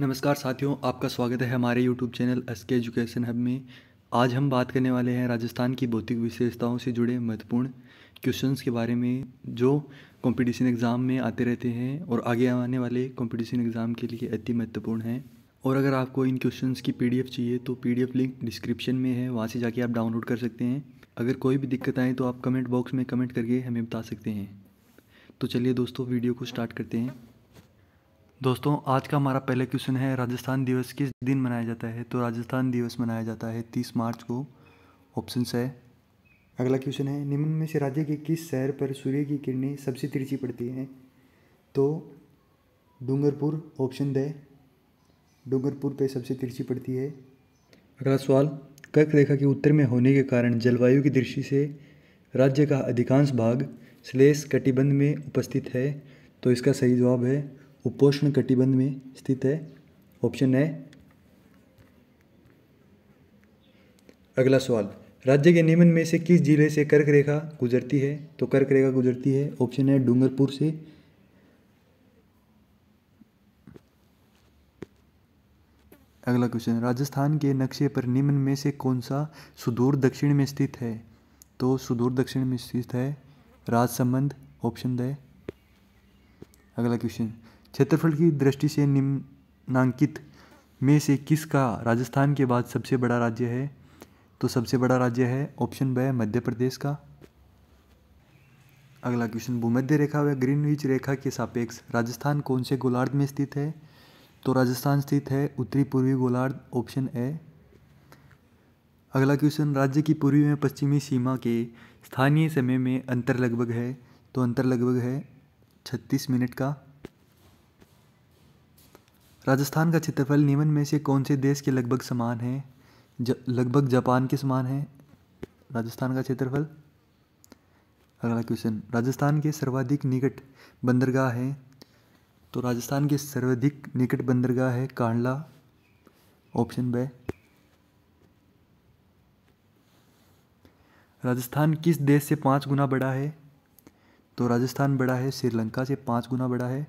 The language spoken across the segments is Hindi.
नमस्कार साथियों आपका स्वागत है हमारे YouTube channel S K education hub में आज हम बात करने वाले हैं राजस्थान की भौतिक विशेषताओं से जुड़े महत्वपूर्ण क्वेश्चंस के बारे में जो कंपटीशन एग्ज़ाम में आते रहते हैं और आगे आने वाले कंपटीशन एग्ज़ाम के लिए अति महत्वपूर्ण हैं और अगर आपको इन क्वेश्चंस की पीडीएफ चाहिए तो पीडीएफ लिंक डिस्क्रिप्शन में है वहाँ से जाके आप डाउनलोड कर सकते हैं अगर कोई भी दिक्कत आए तो आप कमेंट बॉक्स में कमेंट करके हमें बता सकते हैं तो चलिए दोस्तों वीडियो को स्टार्ट करते हैं दोस्तों आज का हमारा पहला क्वेश्चन है राजस्थान दिवस किस दिन मनाया जाता है तो राजस्थान दिवस मनाया जाता है तीस मार्च को ऑप्शन है अगला क्वेश्चन है निम्न में से राज्य के किस शहर पर सूर्य की किरणें सबसे तिरछी पड़ती हैं तो डूंगरपुर ऑप्शन दे डूंगरपुर पे सबसे तिरछी पड़ती है अगला सवाल कर्क रेखा के उत्तर में होने के कारण जलवायु की दृष्टि से राज्य का अधिकांश भाग श्लेष कटिबंध में उपस्थित है तो इसका सही जवाब है उपोष्ण कटिबंध में स्थित है ऑप्शन है अगला सवाल राज्य के निम्न में से किस जिले से कर्क रेखा गुजरती है तो कर्क रेखा गुजरती है ऑप्शन है डूंगरपुर से अगला क्वेश्चन राजस्थान के नक्शे पर निम्न में से कौन सा सुदूर दक्षिण में स्थित है तो सुदूर दक्षिण में स्थित है राजसमंद ऑप्शन द अगला क्वेश्चन क्षेत्रफल की दृष्टि से निम्नांकित में से किसका का राजस्थान के बाद सबसे बड़ा राज्य है तो सबसे बड़ा राज्य है ऑप्शन ब मध्य प्रदेश का अगला क्वेश्चन भूमध्य रेखा व ग्रीनविच रेखा के सापेक्ष राजस्थान कौन से गोलार्ध में स्थित है तो राजस्थान स्थित है उत्तरी पूर्वी गोलार्ध ऑप्शन ए अगला क्वेश्चन राज्य की पूर्वी में पश्चिमी सीमा के स्थानीय समय में अंतर लगभग है तो अंतर लगभग है छत्तीस मिनट का राजस्थान का क्षेत्रफल निम्न में से कौन से देश के लगभग समान है ज लगभग जापान के समान है राजस्थान का क्षेत्रफल अगला क्वेश्चन राजस्थान के सर्वाधिक निकट बंदरगाह है तो राजस्थान के सर्वाधिक निकट बंदरगाह है कांडला ऑप्शन ब राजस्थान किस देश से पाँच गुना बड़ा है तो राजस्थान बड़ा है श्रीलंका से पाँच गुना बड़ा है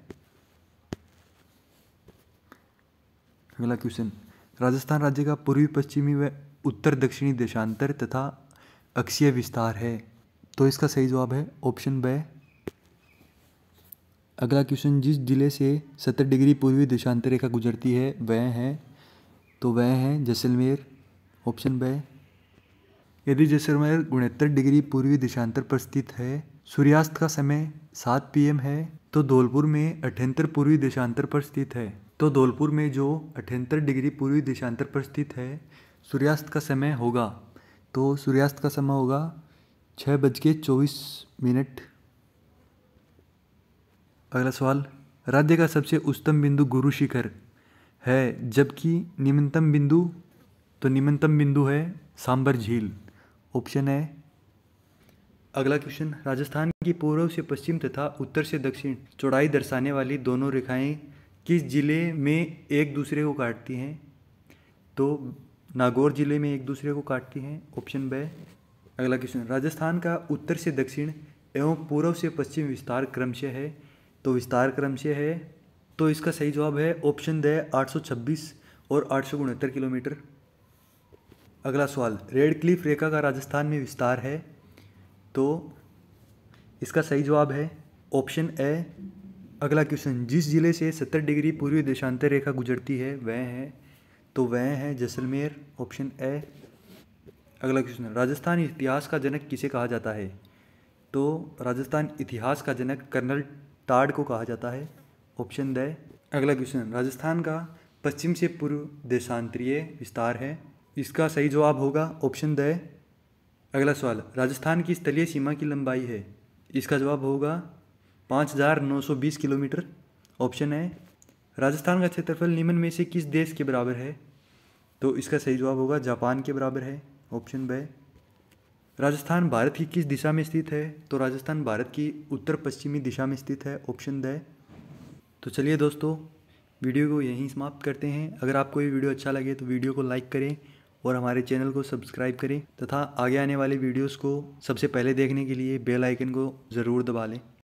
अगला क्वेश्चन राजस्थान राज्य का पूर्वी पश्चिमी व उत्तर दक्षिणी देशांतर तथा अक्षीय विस्तार है तो इसका सही जवाब है ऑप्शन ब अगला क्वेश्चन जिस जिले से सत्तर डिग्री पूर्वी देशांतर रेखा गुजरती है वह है तो वह है जैसलमेर ऑप्शन ब यदि जैसलमेर उनहत्तर डिग्री पूर्वी देशांतर पर स्थित है सूर्यास्त का समय सात पीएम है तो धौलपुर में अठहत्तर पूर्वी देशांतर पर स्थित है तो धौलपुर में जो अठहत्तर डिग्री पूर्वी देशांतर पर स्थित है सूर्यास्त का समय होगा तो सूर्यास्त का समय होगा छः बज के चौबीस मिनट अगला सवाल राज्य का सबसे उच्चतम बिंदु गुरु शिखर है जबकि निम्नतम बिंदु तो निम्नतम बिंदु है सांबर झील ऑप्शन है अगला क्वेश्चन राजस्थान की पूर्व से पश्चिम तथा उत्तर से दक्षिण चौड़ाई दर्शाने वाली दोनों रेखाएं किस ज़िले में एक दूसरे को काटती हैं तो नागौर ज़िले में एक दूसरे को काटती हैं ऑप्शन ब अगला क्वेश्चन राजस्थान का उत्तर से दक्षिण एवं पूर्व से पश्चिम विस्तार क्रमशः है तो विस्तार क्रमशः है तो इसका सही जवाब है ऑप्शन द 826 और आठ किलोमीटर अगला सवाल रेड क्लिफ रेखा का राजस्थान में विस्तार है तो इसका सही जवाब है ऑप्शन ए अगला क्वेश्चन जिस ज़िले से सत्तर डिग्री पूर्वी देशांतर रेखा गुजरती है वह है तो वह है जैसलमेर ऑप्शन ए अगला क्वेश्चन राजस्थान इतिहास का जनक किसे कहा जाता है तो राजस्थान इतिहास का जनक कर्नल टाड को कहा जाता है ऑप्शन द अगला क्वेश्चन राजस्थान का पश्चिम से पूर्व देशांतरीय विस्तार है इसका सही जवाब होगा ऑप्शन द अगला सवाल राजस्थान की स्थलीय सीमा की लंबाई है इसका जवाब होगा पाँच हज़ार नौ सौ बीस किलोमीटर ऑप्शन है राजस्थान का क्षेत्रफल निम्न में से किस देश के बराबर है तो इसका सही जवाब होगा जापान के बराबर है ऑप्शन ब राजस्थान भारत की किस दिशा में स्थित है तो राजस्थान भारत की उत्तर पश्चिमी दिशा में स्थित है ऑप्शन द तो चलिए दोस्तों वीडियो को यहीं समाप्त करते हैं अगर आपको ये वीडियो अच्छा लगे तो वीडियो को लाइक करें और हमारे चैनल को सब्सक्राइब करें तथा आगे आने वाले वीडियोस को सबसे पहले देखने के लिए बेल आइकन को ज़रूर दबा लें